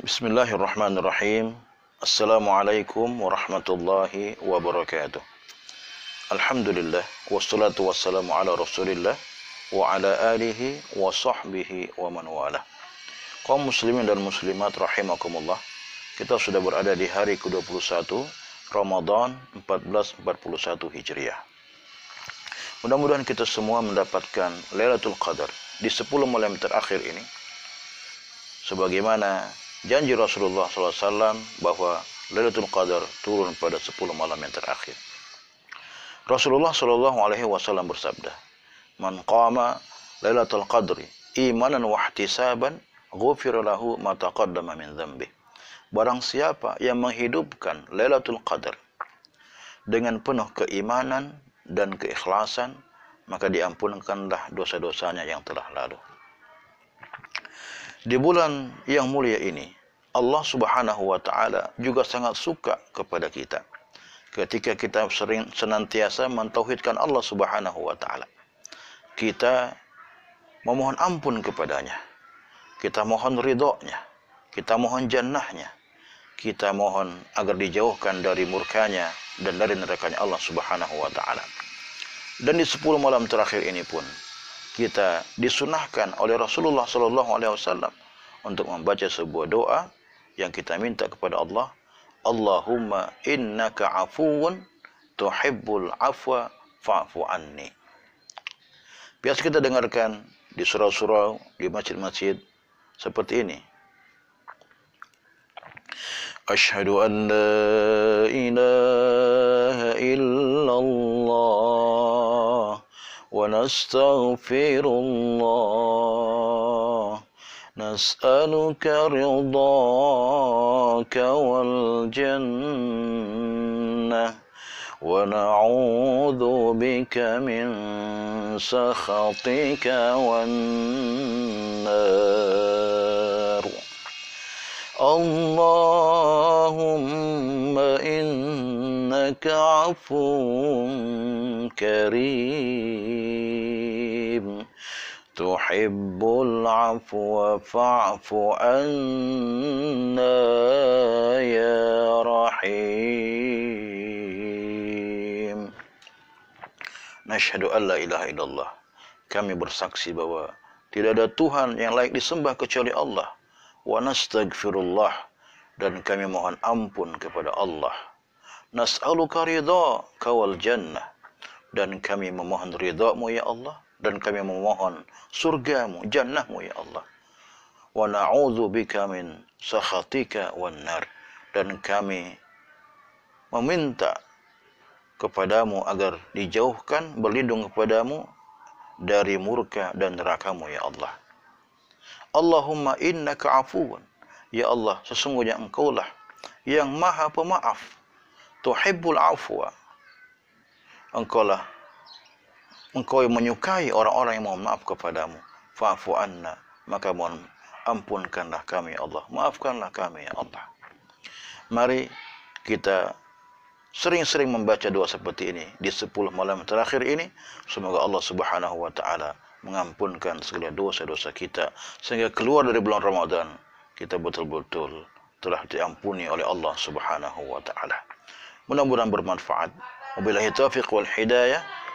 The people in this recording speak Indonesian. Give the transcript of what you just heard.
Bismillahirrahmanirrahim. Assalamualaikum warahmatullahi wabarakatuh. Alhamdulillah wassalatu wassalamu ala Rasulillah wa ala alihi wa sahbihi wa man wala. Kaum muslimin dan muslimat rahimakumullah. Kita sudah berada di hari ke-21 Ramadan 1441 Hijriah. Mudah-mudahan kita semua mendapatkan Lailatul Qadar di 10 malam terakhir ini sebagaimana janji Rasulullah SAW bahwa Lailatul Qadar turun pada 10 malam yang terakhir. Rasulullah Shallallahu Alaihi Wasallam bersabda, "Man qama Lailatul Qadri imanan wa ihtisaban, ghufira lahu ma taqaddama min dhanbi." Barang siapa yang menghidupkan Lailatul Qadar dengan penuh keimanan dan keikhlasan, maka diampunkanlah dosa-dosanya yang telah lalu. Di bulan yang mulia ini, Allah Subhanahu wa taala juga sangat suka kepada kita ketika kita sering senantiasa mentauhidkan Allah Subhanahu wa taala. Kita memohon ampun kepadanya. Kita mohon ridhonya. Kita mohon jannahnya. Kita mohon agar dijauhkan dari murkanya dan dari nerakanya Allah Subhanahu wa taala. Dan di 10 malam terakhir ini pun kita disunahkan oleh Rasulullah Shallallahu alaihi wasallam untuk membaca sebuah doa yang kita minta kepada Allah Allahumma innaka afuun tuhibbul afwa fa'fu anni biasa kita dengarkan di surau-surau di masjid-masjid seperti ini Ashhadu an la ilaha illallah wa nastaghfirullah نسألك رضاك والجنة ونعوذ بك من سخطك والنار اللهم إنك عفو كريم تحب العفو فاعف عنا يا رحيم نشهد أن لا إله إلا الله kami bersaksi bahwa tidak ada Tuhan yang layak disembah kecuali Allah wa nastaghfirullah dan kami mohon ampun kepada Allah nas'aluka ridha kawal jannah dan kami memohon ridhamu ya Allah dan kami memohon surgamu, jannahmu ya Allah. Wa na'udzu bika min sakhatika wan nar. Dan kami meminta kepadamu agar dijauhkan, berlindung kepadamu dari murka dan nerakamu ya Allah. Allahumma innaka afuun. Ya Allah, sesungguhnya engkaulah yang maha pemaaf. Tuhibbul afwa. Engkaulah engkau yang menyukai orang-orang yang mohon maaf kepadamu fa'fu anna maka mohon ampunkanlah kami ya Allah maafkanlah kami ya Allah mari kita sering-sering membaca doa seperti ini di 10 malam terakhir ini semoga Allah Subhanahu wa taala mengampunkan segala dosa-dosa kita sehingga keluar dari bulan Ramadan kita betul-betul telah diampuni oleh Allah Subhanahu wa taala. Mudah-mudahan bermanfaat. Wabillahi taufiq wal hidayah.